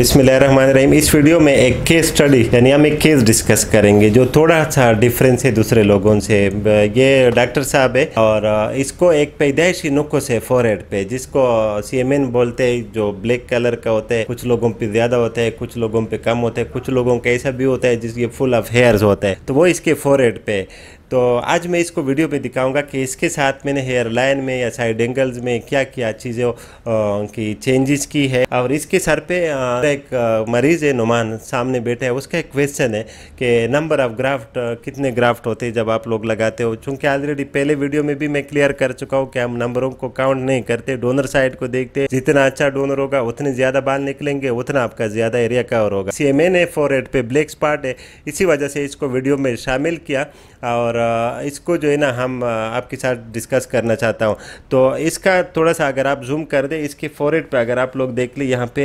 रहीम इस वीडियो में एक केस स्टडी यानी हम एक केस डिस्कस करेंगे जो थोड़ा सा डिफरेंस है दूसरे लोगों से ये डॉक्टर साहब है और इसको एक पैदाइशी है फोर फोरहेड पे जिसको सीएमएन बोलते हैं जो ब्लैक कलर का होता है कुछ लोगों पे ज़्यादा होता है कुछ लोगों पे कम होता है कुछ लोगों का ऐसा भी होता है जिसके फुल ऑफ हेयर होता है तो वो इसके फोरहेड पे तो आज मैं इसको वीडियो में दिखाऊंगा कि इसके साथ मैंने हेयर लाइन में या साइड एंगल्स में क्या क्या चीज़ों की चेंजेस की है और इसके सर पे एक मरीज़ है नुमान सामने बैठे है उसका एक क्वेश्चन है कि नंबर ऑफ़ ग्राफ्ट कितने ग्राफ्ट होते हैं जब आप लोग लगाते हो चूँकि ऑलरेडी पहले वीडियो में भी मैं क्लियर कर चुका हूँ कि हम नंबरों को काउंट नहीं करते डोनर साइड को देखते जितना अच्छा डोनर होगा उतने ज़्यादा बाल निकलेंगे उतना आपका ज़्यादा एरिया कवर होगा सी एम एन फोर एड पे ब्लैक स्पॉट है इसी वजह से इसको वीडियो में शामिल किया और इसको जो है ना हम आपके साथ डिस्कस करना चाहता हूँ तो इसका थोड़ा सा अगर आप जूम कर दें इसके फोरहेड पर अगर आप लोग देख लें यहाँ पे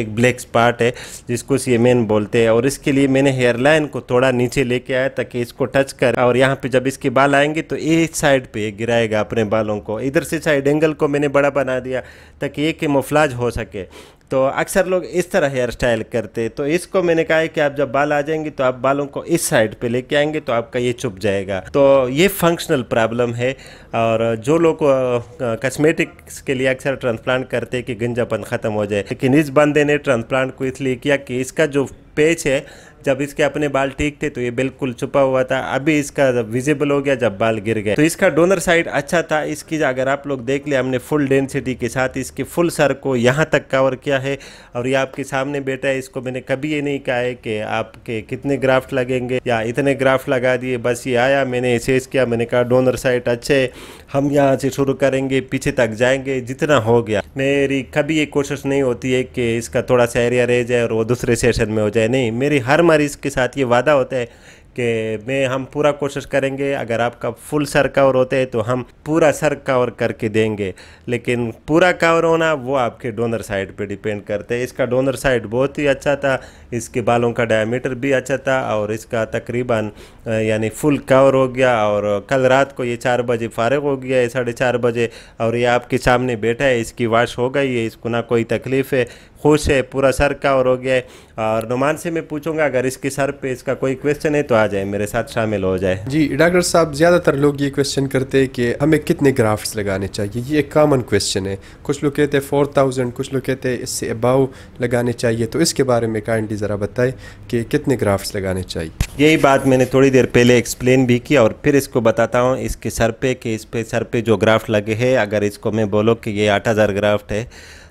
एक ब्लैक स्पॉट है जिसको सीमेन बोलते हैं और इसके लिए मैंने हेयरलाइन को थोड़ा नीचे लेके आया ताकि इसको टच कर और यहाँ पे जब इसके बाल आएंगे तो एक साइड पे गिराएगा अपने बालों को इधर से साइड एंगल को मैंने बड़ा बना दिया ताकि एक केमोफ्लाज हो सके तो अक्सर लोग इस तरह हेयर स्टाइल करते तो इसको मैंने कहा है कि आप जब बाल आ जाएंगे तो आप बालों को इस साइड पे लेके आएंगे तो आपका ये चुप जाएगा तो ये फंक्शनल प्रॉब्लम है और जो लोग कस्मेटिक्स के लिए अक्सर ट्रांसप्लांट करते हैं कि गंजापन ख़त्म हो जाए लेकिन इस बंदे ने ट्रांसप्लांट को इसलिए किया कि इसका जो पेच है जब इसके अपने बाल ठीक थे तो ये बिल्कुल छुपा हुआ था अभी इसका जब विजिबल हो गया जब बाल गिर गए तो इसका डोनर साइड अच्छा था इसकी अगर आप लोग देख लिया हमने फुल डेंसिटी के साथ इसके फुल सर को यहाँ तक कवर किया है और ये आपके सामने बेटा है इसको मैंने कभी ये नहीं कहा है कि आपके कितने ग्राफ्ट लगेंगे या इतने ग्राफ्ट लगा दिए बस ये आया मैंने सेज किया मैंने कहा डोनर साइट अच्छे हम यहाँ से शुरू करेंगे पीछे तक जाएंगे जितना हो गया मेरी कभी ये कोशिश नहीं होती है कि इसका थोड़ा सा एरिया रह जाए और वो दूसरे सेशन में हो जाए नहीं मेरी हर मरीज़ इसके साथ ये वादा होता है कि मैं हम पूरा कोशिश करेंगे अगर आपका फुल सर कवर होते हैं तो हम पूरा सर कवर करके देंगे लेकिन पूरा कवर होना वो आपके डोनर साइड पे डिपेंड करते हैं इसका डोनर साइड बहुत ही अच्छा था इसके बालों का डायमीटर भी अच्छा था और इसका तकरीबन यानी फुल कवर हो गया और कल रात को ये चार बजे फारग हो गया है साढ़े चार बजे और ये आपके सामने बैठा है इसकी वाश हो गई है इसको ना कोई तकलीफ़ है खुश है पूरा सर का और हो गया है और नुमान से मैं पूछूंगा अगर इसके सर पे इसका कोई क्वेश्चन है तो आ जाए मेरे साथ शामिल हो जाए जी डॉक्टर साहब ज़्यादातर लोग ये क्वेश्चन करते हैं कि हमें कितने ग्राफ्ट लगाने चाहिए ये एक कॉमन क्वेश्चन है कुछ लोग कहते हैं फोर थाउजेंड कुछ लोग कहते हैं इससे अबाव लगाने चाहिए तो इसके बारे में काइंडली ज़रा बताए कि कितने ग्राफ्ट लगाने चाहिए यही बात मैंने थोड़ी देर पहले एक्सप्लेन भी किया और फिर इसको बताता हूँ इसके सर पे कि इस पे सर पे जो ग्राफ्ट लगे हैं अगर इसको मैं बोलो कि ये आठ हज़ार ग्राफ्ट है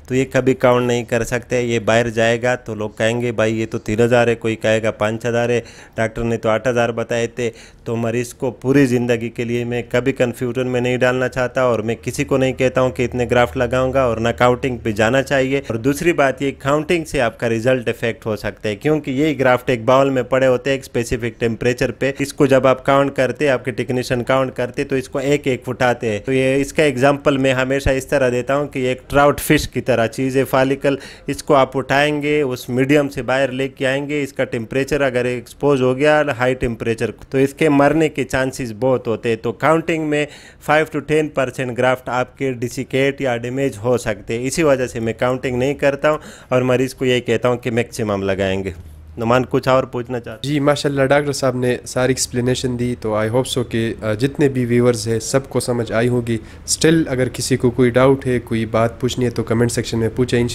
तो ये कभी काउंट नहीं कर सकते ये बाहर जाएगा तो लोग कहेंगे भाई ये तो तीन हज़ार है कोई कहेगा पाँच हज़ार है डॉक्टर ने तो आठ हज़ार बताए थे तो मरीज़ को पूरी ज़िंदगी के लिए मैं कभी कन्फ्यूजन में नहीं डालना चाहता और मैं किसी को नहीं कहता हूँ कि इतने ग्राफ्ट लगाऊंगा और ना काउंटिंग पर जाना चाहिए और दूसरी बात ये काउंटिंग से आपका रिजल्ट इफेक्ट हो सकता है क्योंकि ये ग्राफ्ट एक बाउल में पड़े होते हैं एक स्पेसिफिक टेम्परेचर पर इसको जब आप काउंट करते आपके टेक्नीशियन काउंट करते तो इसको एक एक फुटाते हैं तो ये इसका एग्जाम्पल मैं हमेशा इस तरह देता हूँ कि एक ट्राउट फिश की तरह तरह चीज़ है फालिकल इसको आप उठाएंगे उस मीडियम से बाहर लेके आएंगे इसका टेम्परेचर अगर एक्सपोज हो गया हाई टेम्परेचर तो इसके मरने के चांसेस बहुत होते हैं तो काउंटिंग में five to ten percent graft आपके डिसिकेट या डैमेज हो सकते हैं इसी वजह से मैं काउंटिंग नहीं करता हूँ और मरीज़ को यही कहता हूँ कि मैक्सिमम लगाएंगे नुमान कुछ और पूछना चाहते जी माशाल्लाह डॉक्टर साहब ने सारी एक्सप्लेनेशन दी तो आई होप सो कि जितने भी व्यूवर्स हैं सबको समझ आई होगी स्टिल अगर किसी को कोई डाउट है कोई बात पूछनी है तो कमेंट सेक्शन में पूछें इन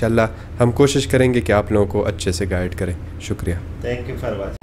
हम कोशिश करेंगे कि आप लोगों को अच्छे से गाइड करें शुक्रिया थैंक यू फॉर वॉचिंग